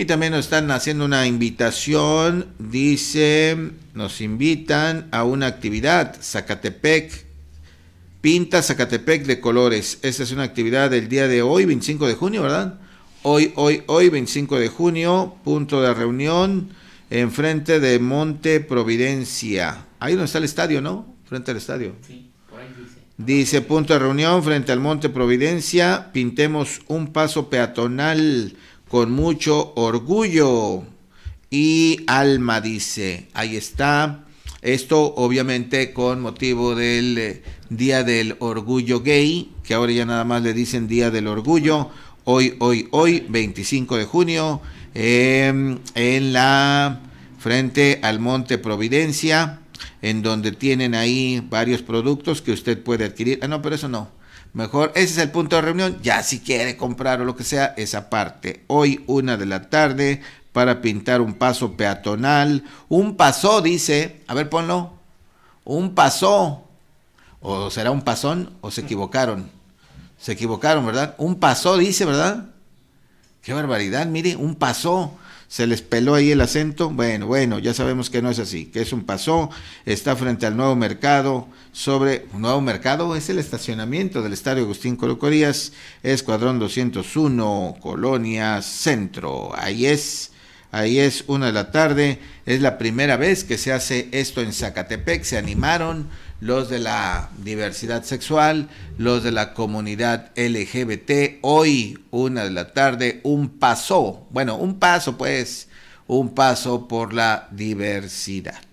Y también nos están haciendo una invitación, dice, nos invitan a una actividad, Zacatepec, Pinta Zacatepec de colores. Esta es una actividad del día de hoy, 25 de junio, ¿verdad? Hoy, hoy, hoy, 25 de junio, punto de reunión, enfrente de Monte Providencia. Ahí donde está el estadio, ¿no? Frente al estadio. Sí, por ahí dice. Dice, punto de reunión frente al Monte Providencia, pintemos un paso peatonal con mucho orgullo. Y Alma dice, ahí está. Esto obviamente con motivo del eh, Día del Orgullo Gay, que ahora ya nada más le dicen Día del Orgullo, hoy, hoy, hoy, 25 de junio, em, en la frente al Monte Providencia, en donde tienen ahí varios productos que usted puede adquirir. Ah, no, pero eso no. Mejor, ese es el punto de reunión. Ya si quiere comprar o lo que sea, esa parte. Hoy, una de la tarde, para pintar un paso peatonal. Un paso, dice. A ver, ponlo. Un paso. ¿O será un pasón o se equivocaron? Se equivocaron, ¿verdad? Un paso, dice, ¿verdad? Qué barbaridad, mire, un paso se les peló ahí el acento. Bueno, bueno, ya sabemos que no es así, que es un paso, está frente al nuevo mercado, sobre un nuevo mercado es el estacionamiento del Estadio Agustín Colocorías, Escuadrón 201, Colonia Centro. Ahí es Ahí es una de la tarde. Es la primera vez que se hace esto en Zacatepec. Se animaron los de la diversidad sexual, los de la comunidad LGBT. Hoy, una de la tarde, un paso. Bueno, un paso, pues, un paso por la diversidad.